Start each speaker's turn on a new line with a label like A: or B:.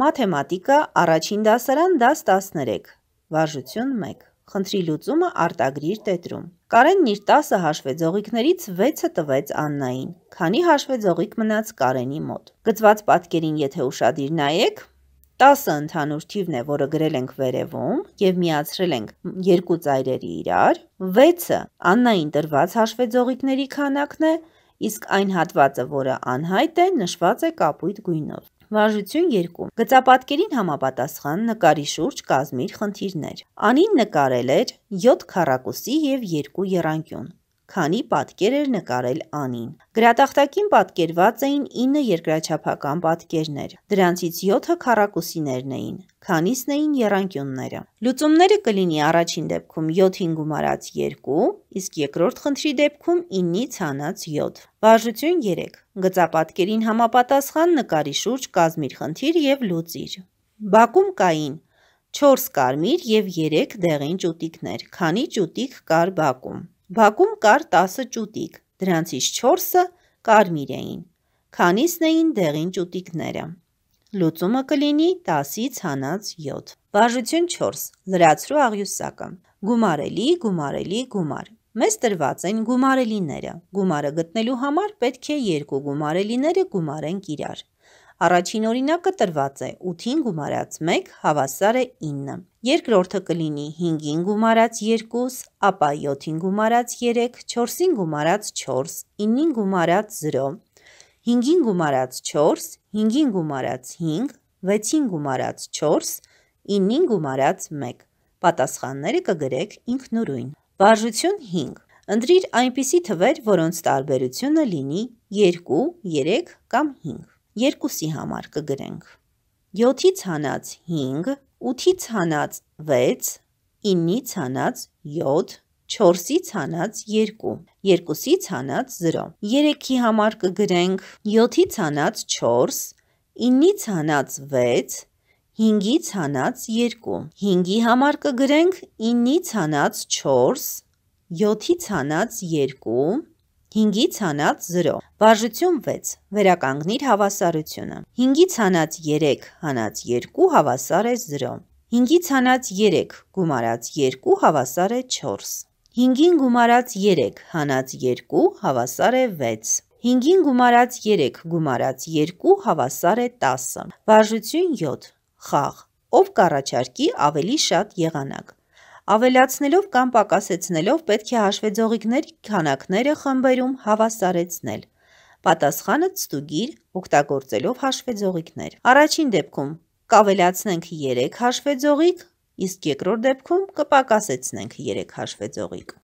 A: Մաթեմատիկա, առաջին դասարան, դաս 13, վարժություն 1, խնդրի լուծումը արտագրիր տետրում։ Կարենն իր 10 հաշվեձողիկներից 6-ը տվեց Աննային, քանի հաշվեձողիկ մնաց Կարենի մոտ։ Գծված պատկերին եթե ուշադիր նայեք, 10-ը ընդհանուր թիվն է, որը գրել ենք վերևում եւ միացրել ենք երկու ծայրերի իրար, 6-ը Աննային տրված հաշվեձողիկների քանակն է, իսկ այն հատվածը, որը անհայտ է, նշված է կապույտ գույնով։ Վարժություն 2. Գծապատկերին համապատասխան նկարի շուրջ կազմիր խնդիրներ։ Անին նկարել էր 7 քառակուսի եւ 2 եռանկյուն քանի պատկեր էր նկարել Անին։ Գրատախտակին պատկերված էին 9 երկրաչափական պատկերներ։ Դրանցից 7-ը քառակուսիներն էին, քանիսն էին եռանկյունները։ Լուծումները կլինի առաջին դեպքում 7-ին գումարած 2, իսկ երկրորդ խնդրի դեպքում 9-ից հանած 7։ Վարժություն 3. Գծապատկերին համապատասխան նկարի շուրջ կազմիր խնդիր եւ լուծիր։ Բակում կային 4 կարմիր եւ 3 դեղին ճուտիկներ, քանի ճուտիկ կար բակում։ Բակում կար 10 ճուտիկ, դրանցից 4-ը կարմիր էին, քանիսն էին դեղին ճուտիկները։ Լուծումը կլինի 10-ից հանած 7։ Բաժություն 4. Լրացրու աղյուսակը։ Գումարելի, գումարելի, գումար։ Մեզ տրված են գումարելիները։ Գումարը գտնելու համար պետք է երկու գումարելիները գումարենք իրար։ Առաջին օրինակը տրված է 8-ին գումարած 1 հավասար է 9։ Երկրորդը կլինի 5-ին գումարած 2, ապա 7-ին գումարած 3, 4-ին գումարած 4, 9-ին գումարած 0, 5-ին գումարած 4, 5-ին գումարած 5, 6-ին գումարած 4, 9-ին գումարած 1։ Պատասխանները կգրեք ինքնուրույն։ Վարժություն 5 Ընտրիր այնպիսի թվեր, որոնց տարբերությունը լինի 2, 3 կամ 5 երկուսի համար կգրենք։ 7-ից հանած 5, 8-ից հանած 6, 9-ից հանած 7, 4-ից հանած 2, 2-ից հանած 0, 3-ի համար կգրենք 7-ից հանած 4, 9-ից հանած 6, 5-ից հանած 2, 5-ի համար կգրենք 9-ից հանած 4, 7-ից հանած 2, 5-ից հանած 0, վարժություն 6, վերականգնիր հավասարությունը։ 5-ից հանած 3 հանած 2 հավասար է 0, 5-ից հանած 3 գումարած 2 հավասար է 4, 5-ին գումարած 3 հանած 2 հավասար է 6, 5-ին գումարած 3 գումարած 2 հավասար է 10, վարժություն 7, խաղ, ով կարաչարկի ավելի շատ եղանակ։ Ավելացնելով կամ պակասեցնելով պետք է հաշվեձողիկների քանակները խմբերում հավասարեցնել։ Պատասխանը ցտուգիր օգտագործելով հաշվեձողիկներ։ Առաջին դեպքում կավելացնենք 3 հաշվեձողիկ, իսկ երկրորդ դեպքում կպակասեցնենք 3 հաշվեձողիկ։